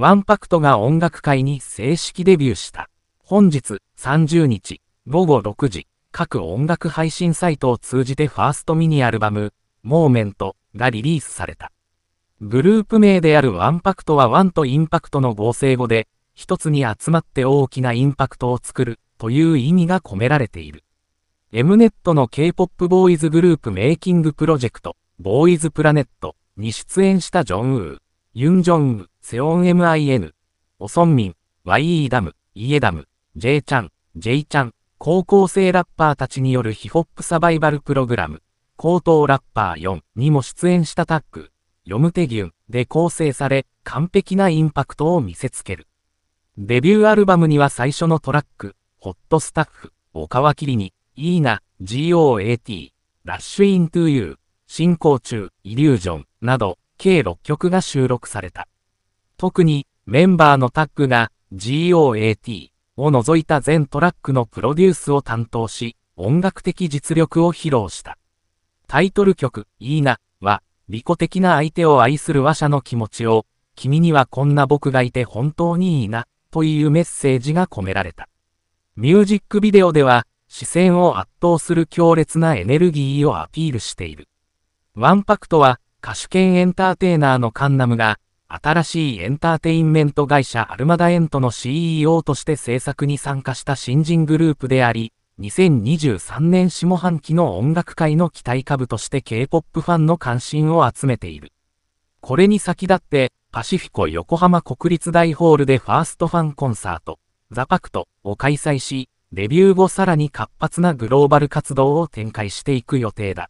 ワンパクトが音楽界に正式デビューした。本日30日午後6時、各音楽配信サイトを通じてファーストミニアルバム、モーメントがリリースされた。グループ名であるワンパクトはワンとインパクトの合成語で、一つに集まって大きなインパクトを作るという意味が込められている。Mnet の K-POP ボーイズグループメイキングプロジェクト、ボーイズプラネットに出演したジョンウー、ユン・ジョンウー、セオン MIN、オソンミン、YE ダム、イエダム、J ちゃん、J ちゃん、高校生ラッパーたちによるヒホップサバイバルプログラム、高等ラッパー4にも出演したタッグ、ヨムテギュンで構成され、完璧なインパクトを見せつける。デビューアルバムには最初のトラック、ホットスタッフ、おかわきりに、イーナ、GOAT、ラッシュイントゥーユー、進行中、イリュージョン、など、計6曲が収録された。特に、メンバーのタッグが GOAT を除いた全トラックのプロデュースを担当し、音楽的実力を披露した。タイトル曲、いいな、は、利己的な相手を愛する話者の気持ちを、君にはこんな僕がいて本当にいいな、というメッセージが込められた。ミュージックビデオでは、視線を圧倒する強烈なエネルギーをアピールしている。ワンパクトは、歌手兼エンターテイナーのカンナムが、新しいエンターテインメント会社アルマダエントの CEO として制作に参加した新人グループであり、2023年下半期の音楽界の期待株として K-POP ファンの関心を集めている。これに先立って、パシフィコ横浜国立大ホールでファーストファンコンサート、ザパクトを開催し、デビュー後さらに活発なグローバル活動を展開していく予定だ。